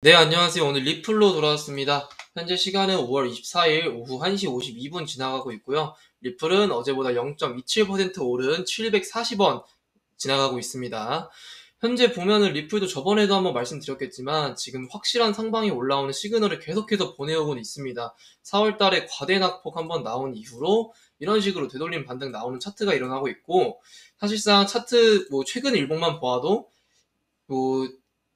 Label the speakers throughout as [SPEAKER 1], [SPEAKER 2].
[SPEAKER 1] 네, 안녕하세요. 오늘 리플로 돌아왔습니다. 현재 시간은 5월 24일 오후 1시 52분 지나가고 있고요. 리플은 어제보다 0.27% 오른 740원 지나가고 있습니다. 현재 보면은 리플도 저번에도 한번 말씀드렸겠지만 지금 확실한 상방이 올라오는 시그널을 계속해서 보내오곤 있습니다. 4월 달에 과대 낙폭 한번 나온 이후로 이런 식으로 되돌림 반등 나오는 차트가 일어나고 있고 사실상 차트 뭐 최근 일봉만 보아도 뭐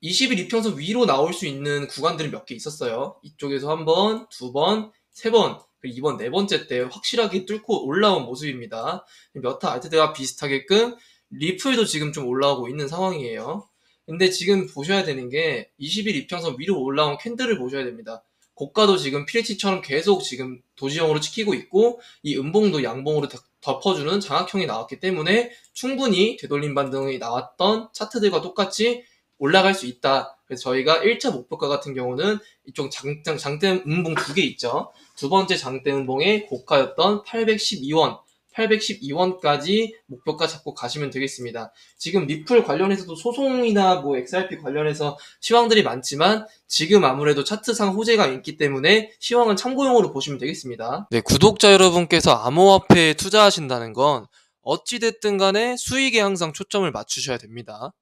[SPEAKER 1] 2 1일 2평선 위로 나올 수 있는 구간들이 몇 개 있었어요. 이쪽에서 한 번, 두 번, 세 번, 그리고 이번 네 번째 때 확실하게 뚫고 올라온 모습입니다. 몇 타 알트대와 비슷하게끔 리플도 지금 좀 올라오고 있는 상황이에요. 근데 지금 보셔야 되는 게2 1일 2평선 위로 올라온 캔들을 보셔야 됩니다. 고가도 지금 피레치처럼 계속 지금 도지형으로 찍히고 있고 이 음봉도 양봉으로 덮어주는 장악형이 나왔기 때문에 충분히 되돌림 반등이 나왔던 차트들과 똑같이 올라갈 수 있다. 그래서 저희가 1차 목표가 같은 경우는 이쪽 장장 대 음봉 두 개 있죠. 두 번째 장대 음봉의 고가였던 812원 812원까지 목표가 잡고 가시면 되겠습니다. 지금 리플 관련해서도 소송이나 뭐 XRP 관련해서 시황들이 많지만 지금 아무래도 차트상 호재가 있기 때문에 시황은 참고용으로 보시면 되겠습니다. 네, 구독자 여러분께서 암호화폐에 투자하신다는 건 어찌됐든 간에 수익에 항상 초점을 맞추셔야 됩니다.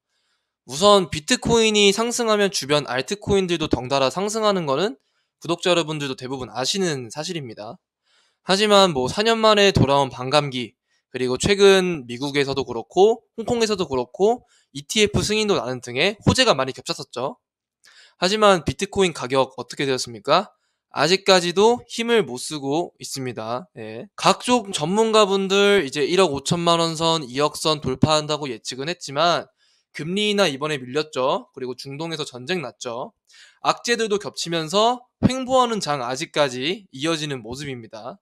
[SPEAKER 1] 우선 비트코인이 상승하면 주변 알트코인들도 덩달아 상승하는 거는 구독자 여러분들도 대부분 아시는 사실입니다. 하지만 뭐 4년 만에 돌아온 반감기, 그리고 최근 미국에서도 그렇고, 홍콩에서도 그렇고, ETF 승인도 나는 등의 호재가 많이 겹쳤었죠. 하지만 비트코인 가격 어떻게 되었습니까? 아직까지도 힘을 못 쓰고 있습니다. 예. 각종 전문가분들 이제 1억 5천만 원 선, 2억 선 돌파한다고 예측은 했지만 금리 인하 이번에 밀렸죠. 그리고 중동에서 전쟁 났죠. 악재들도 겹치면서 횡보하는 장 아직까지 이어지는 모습입니다.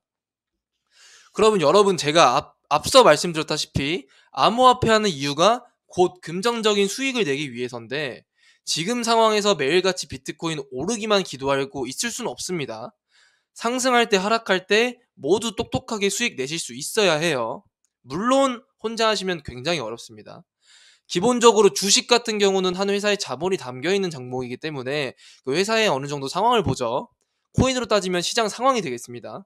[SPEAKER 1] 그러면 여러분 제가 앞, 앞서 말씀드렸다시피 암호화폐하는 이유가 곧 긍정적인 수익을 내기 위해서인데 지금 상황에서 매일같이 비트코인 오르기만 기도하고 있을 수는 없습니다. 상승할 때 하락할 때 모두 똑똑하게 수익 내실 수 있어야 해요. 물론 혼자 하시면 굉장히 어렵습니다. 기본적으로 주식 같은 경우는 한 회사의 자본이 담겨 있는 장목이기 때문에 그 회사의 어느 정도 상황을 보죠. 코인으로 따지면 시장 상황이 되겠습니다.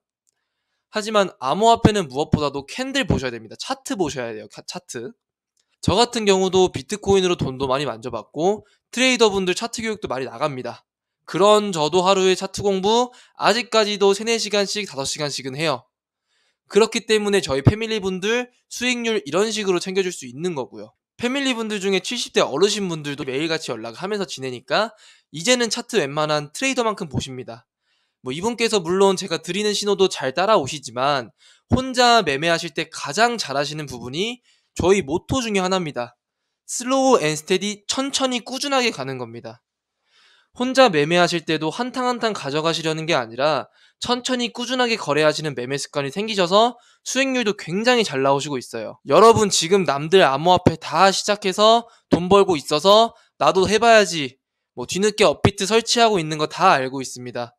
[SPEAKER 1] 하지만 암호화폐는 무엇보다도 캔들 보셔야 됩니다. 차트 보셔야 돼요. 차트. 저 같은 경우도 비트코인으로 돈도 많이 만져봤고 트레이더분들 차트 교육도 많이 나갑니다. 그런 저도 하루에 차트 공부 아직까지도 3, 4시간씩 5시간씩은 해요. 그렇기 때문에 저희 패밀리 분들 수익률 이런 식으로 챙겨줄 수 있는 거고요. 패밀리 분들 중에 70대 어르신 분들도 매일같이 연락하면서 지내니까 이제는 차트 웬만한 트레이더만큼 보십니다. 뭐 이분께서 물론 제가 드리는 신호도 잘 따라오시지만 혼자 매매하실 때 가장 잘하시는 부분이 저희 모토 중에 하나입니다. 슬로우 앤 스테디 천천히 꾸준하게 가는 겁니다. 혼자 매매하실 때도 한탕 한탕 가져가시려는 게 아니라 천천히 꾸준하게 거래하시는 매매 습관이 생기셔서 수익률도 굉장히 잘 나오시고 있어요. 여러분 지금 남들 암호화폐 다 시작해서 돈 벌고 있어서 나도 해봐야지 뭐 뒤늦게 업비트 설치하고 있는 거 다 알고 있습니다.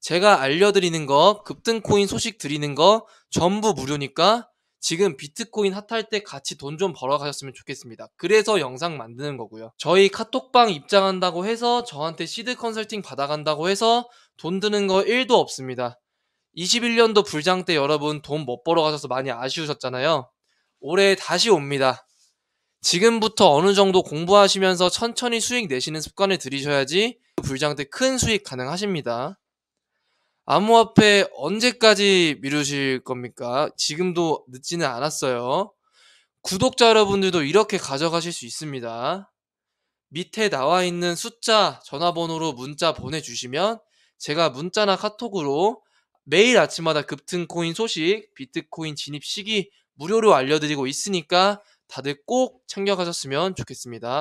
[SPEAKER 1] 제가 알려드리는 거 급등 코인 소식 드리는 거 전부 무료니까 지금 비트코인 핫할 때 같이 돈 좀 벌어가셨으면 좋겠습니다. 그래서 영상 만드는 거고요. 저희 카톡방 입장한다고 해서 저한테 시드 컨설팅 받아간다고 해서 돈 드는 거 1도 없습니다. 21년도 불장 때 여러분 돈 못 벌어가셔서 많이 아쉬우셨잖아요. 올해 다시 옵니다. 지금부터 어느 정도 공부하시면서 천천히 수익 내시는 습관을 들이셔야지 불장 때 큰 수익 가능하십니다. 암호화폐 언제까지 미루실 겁니까? 지금도 늦지는 않았어요. 구독자 여러분들도 이렇게 가져가실 수 있습니다. 밑에 나와 있는 숫자, 전화번호로 문자 보내주시면 제가 문자나 카톡으로 매일 아침마다 급등코인 소식, 비트코인 진입 시기 무료로 알려드리고 있으니까 다들 꼭 챙겨가셨으면 좋겠습니다.